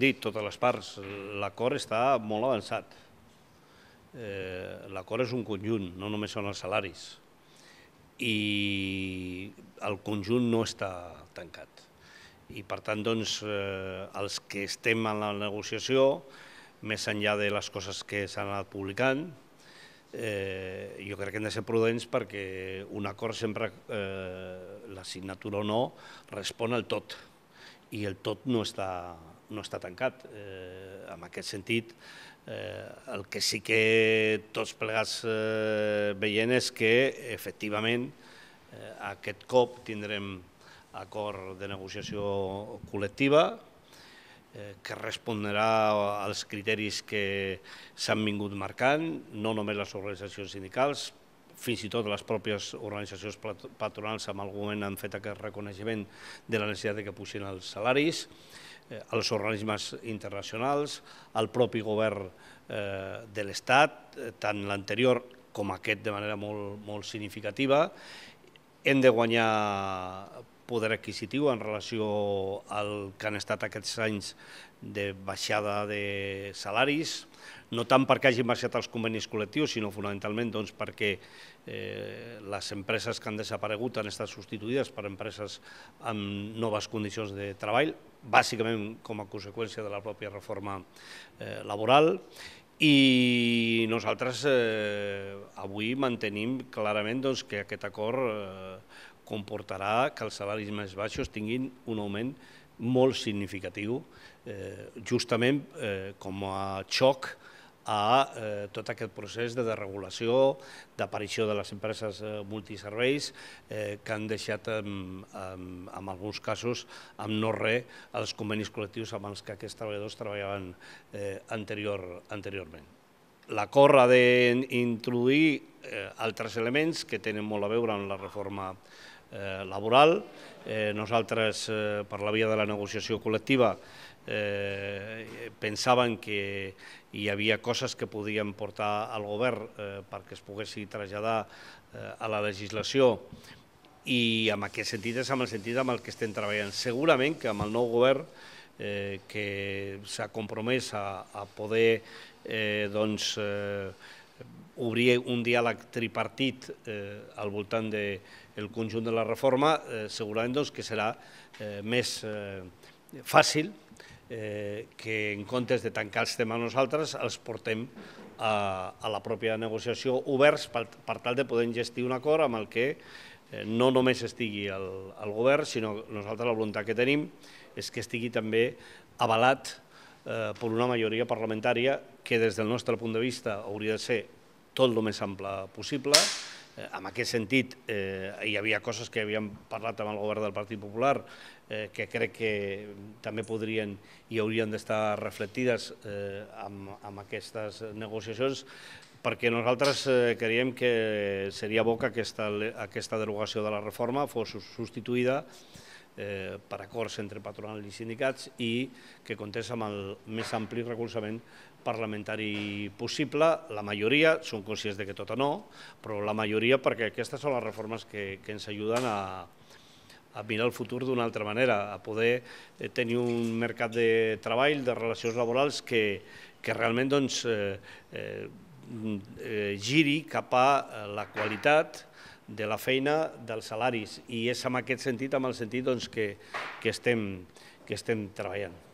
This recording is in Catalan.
dit totes les parts, l'acord està molt avançat. Eh, l'acord és un conjunt, no només són els salaris. I el conjunt no està tancat. I per tant, doncs, eh, els que estem en la negociació, més enllà de les coses que s'han anat publicant, eh, jo crec que hem de ser prudents perquè un acord sempre, eh, la signatura o no, respon al tot i el tot no està no està tancat. Eh, en aquest sentit, eh, el que sí que tots plegats eh, veient és que, efectivament, eh, aquest cop tindrem acord de negociació col·lectiva eh, que respondrà als criteris que s'han vingut marcant, no només les organitzacions sindicals, fins i tot les pròpies organitzacions patronals en algun moment han fet aquest reconeixement de la necessitat de que puxin els salaris els eh, organismes internacionals, el propi govern eh, de l'Estat, eh, tant l'anterior com aquest de manera molt, molt significativa. Hem de guanyar poder adquisitiu en relació al que han estat aquests anys de baixada de salaris, no tant perquè hagin baixat els convenis col·lectius, sinó fonamentalment doncs, perquè eh, les empreses que han desaparegut han estat substituïdes per empreses amb noves condicions de treball, bàsicament com a conseqüència de la pròpia reforma eh, laboral, i nosaltres eh, avui mantenim clarament doncs, que aquest acord eh, comportarà que els salaris més baixos tinguin un augment molt significatiu, eh, justament eh, com a xoc eh, a eh, tot aquest procés de deregulació, d'aparició de les empreses eh, multiserveis eh, que han deixat, en, en, en alguns casos, amb no res els convenis col·lectius amb els que aquests treballadors treballaven eh, anterior, anteriorment. L'acord ha d'introduir eh, altres elements que tenen molt a veure amb la reforma eh, laboral. Eh, nosaltres, eh, per la via de la negociació col·lectiva, eh, pensaven que hi havia coses que podien portar al govern eh, perquè es poguessin traslladar eh, a la legislació i en aquest sentit és en el sentit amb el que estem treballant. Segurament que amb el nou govern eh, que s'ha compromès a, a poder eh, doncs, eh, obrir un diàleg tripartit eh, al voltant del de, conjunt de la reforma, eh, segurament doncs, que serà eh, més eh, fàcil eh, que en comptes de tancar els temes nosaltres els portem a, a la pròpia negociació oberts per, per tal de poder gestir un acord amb el que eh, no només estigui el, el govern, sinó nosaltres la voluntat que tenim és que estigui també avalat eh, per una majoria parlamentària que des del nostre punt de vista hauria de ser tot el més ample possible, Eh, en aquest sentit, eh, hi havia coses que havíem parlat amb el govern del Partit Popular eh, que crec que també podrien i haurien d'estar reflectides eh, amb, amb aquestes negociacions perquè nosaltres eh, creiem que seria bo que aquesta, aquesta derogació de la reforma fos substituïda eh, per acords entre patronals i sindicats i que comptés amb el més ampli recolzament parlamentari possible. La majoria, són conscients de que tota no, però la majoria perquè aquestes són les reformes que, que ens ajuden a, a mirar el futur d'una altra manera, a poder eh, tenir un mercat de treball, de relacions laborals que, que realment doncs, eh, eh, eh giri cap a eh, la qualitat, de la feina, dels salaris, i és en aquest sentit, amb el sentit doncs, que, que, estem, que estem treballant.